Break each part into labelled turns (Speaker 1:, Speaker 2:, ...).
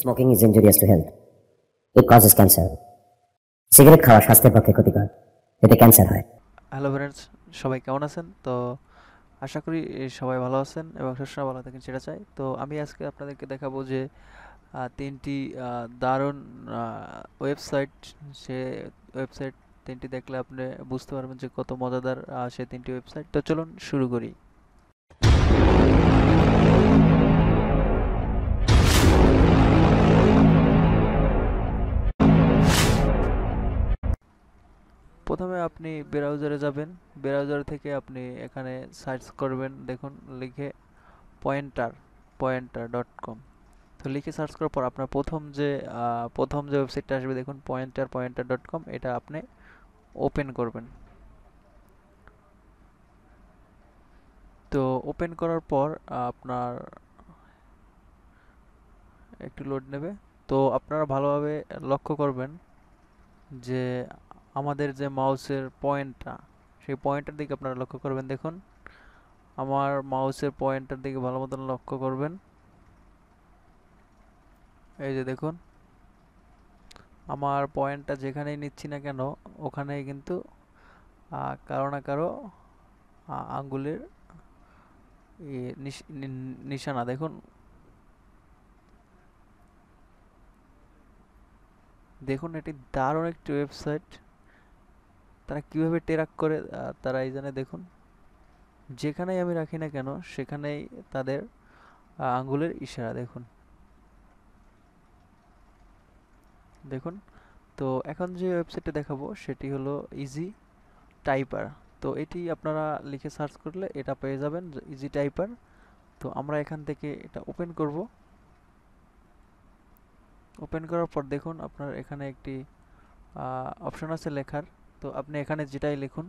Speaker 1: smoking is injurious to health it causes cancer cigarette খাওয়া স্বাস্থ্যের পক্ষে ক্ষতিকর এতে ক্যান্সার হয় হ্যালো ফ্রেন্ডস সবাই কেমন আছেন তো আশা করি সবাই ভালো আছেন এবং সবসময় ভালো থাকেন সেটা চাই তো আমি আজকে আপনাদেরকে দেখাবো যে তিনটি দারুণ ওয়েবসাইট সে ওয়েবসাইট তিনটি দেখলে আপনি বুঝতে পারবেন যে কত মজাদার সে তিনটি ওয়েবসাইট তো চলুন শুরু করি প্রথমে আপনি ব্রাউজারে যাবেন ব্রাউজার থেকে আপনি এখানে সার্চ করবেন দেখুন লিখে পয়েন্টার পয়েন্টার ডট কম তো লিখে সার্চ করার পর আপনার প্রথম যে প্রথম যে ওয়েবসাইটটা আসবে দেখুন পয়েন্টার পয়েন্টার ডট কম এটা আপনি ওপেন করবেন তো ওপেন করার পর আপনার একটু লোড নেবে তো আপনারা ভালোভাবে লক্ষ্য করবেন যে আমাদের যে মাউসের পয়েন্টটা সেই পয়েন্টের দিকে আপনারা লক্ষ্য করবেন দেখুন আমার মাউসের পয়েন্টের দিকে ভালো মতন লক্ষ্য করবেন এই যে দেখুন আমার পয়েন্টটা যেখানেই নিচ্ছি না কেন ওখানেই কিন্তু কারো না কারো আঙ্গুলের নিশানা দেখুন দেখুন এটি দারুণ একটি ওয়েবসাইট তারা কিভাবে টেরাক করে তারা এই জানে দেখুন যেখানেই আমি রাখি না কেন সেখানেই তাদের আঙ্গুলের ইশারা দেখুন দেখুন তো এখন যে ওয়েবসাইটটা দেখাবো সেটি হলো ইজি টাইপার তো এটি আপনারা লিখে সার্চ করলে এটা পেয়ে যাবেন ইজি টাইপার তো আমরা এখান থেকে এটা ওপেন করব ওপেন করার পর দেখুন আপনার এখানে একটি অপশন আছে লেখার তো আপনি এখানে যেটাই লিখুন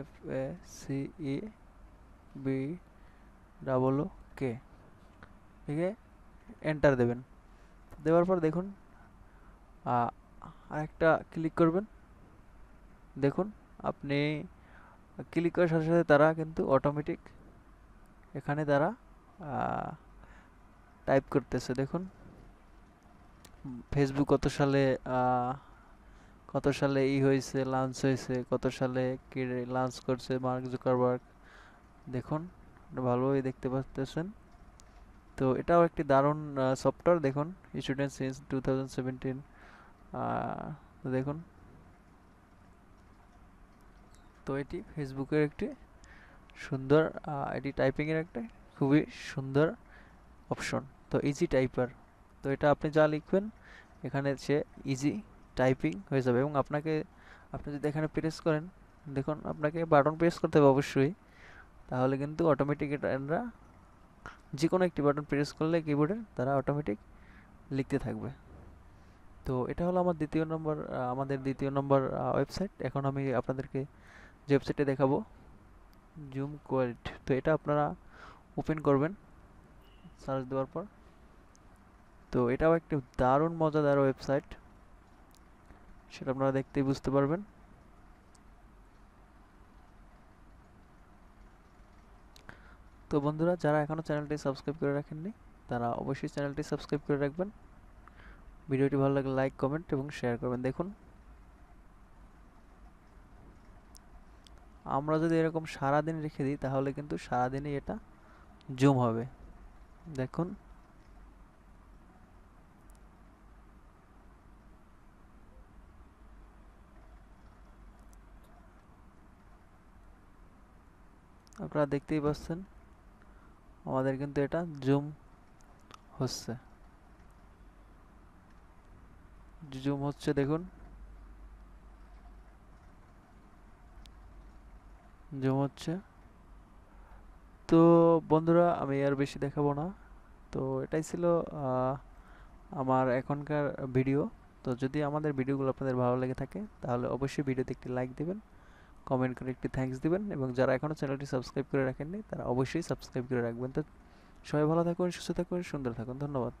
Speaker 1: F A C E B double K ঠিক আছে এন্টার দেবেন দেওয়ার পর দেখুন আরেকটা ক্লিক করবেন দেখুন আপনি ক্লিক করার সাথে সাথে তারা কিন্তু অটোমেটিক এখানে তারা টাইপ করতেছে দেখুন ফেসবুক কত সালে কত সালে ই হয়েছে লাঞ্চ হয়েছে কত সালে কে লাঞ্চ করছে মার্ক জুকারবার্গ দেখুন ভালোই দেখতে পাচ্ছেন তো এটাও একটি দারুণ সফটওয়্যার দেখুন স্টুডেন্ট সিন্স টু দেখুন তো এটি ফেসবুকের একটি সুন্দর এটি টাইপিংয়ের একটা খুবই সুন্দর অপশন তো ইজি টাইপার তো এটা আপনি যা লিখবেন এখানে সে ইজি টাইপিং হয়ে যাবে এবং আপনাকে আপনি যদি এখানে প্রেস করেন দেখুন আপনাকে বাটন প্রেস করতে হবে অবশ্যই তাহলে কিন্তু অটোমেটিক এটা যে কোনো একটি বাটন প্রেস করলে কিবোর্ডে তারা অটোমেটিক লিখতে থাকবে তো এটা হলো আমার দ্বিতীয় নম্বর আমাদের দ্বিতীয় নম্বর ওয়েবসাইট এখন আমি আপনাদেরকে যে ওয়েবসাইটে দেখাবো জুম কোয়ালিট তো এটা আপনারা ওপেন করবেন সার্চ দেওয়ার পর তো এটাও একটি দারুণ মজাদার ওয়েবসাইট সেটা আপনারা দেখতেই বুঝতে পারবেন তো বন্ধুরা যারা এখনও চ্যানেলটি সাবস্ক্রাইব করে রাখেননি তারা অবশ্যই চ্যানেলটি সাবস্ক্রাইব করে রাখবেন ভিডিওটি ভালো লাগলে লাইক কমেন্ট এবং শেয়ার করবেন দেখুন আমরা যদি এরকম সারাদিন রেখে দিই তাহলে কিন্তু সারাদিনই এটা জুম হবে দেখুন আপনারা দেখতেই পাচ্ছেন আমাদের কিন্তু এটা জুম হচ্ছে জুম হচ্ছে দেখুন জুম হচ্ছে তো বন্ধুরা আমি আর বেশি দেখাবো না তো এটাই ছিল আমার এখনকার ভিডিও তো যদি আমাদের ভিডিওগুলো আপনাদের ভালো লেগে থাকে তাহলে অবশ্যই ভিডিওতে একটি লাইক দেবেন কমেন্ট করে একটি থ্যাঙ্কস দিবেন এবং যারা এখনও চ্যানেলটি সাবস্ক্রাইব করে রাখেননি তারা অবশ্যই সাবস্ক্রাইব করে রাখবেন তো সবাই ভালো থাকুন সুস্থ থাকুন সুন্দর থাকুন ধন্যবাদ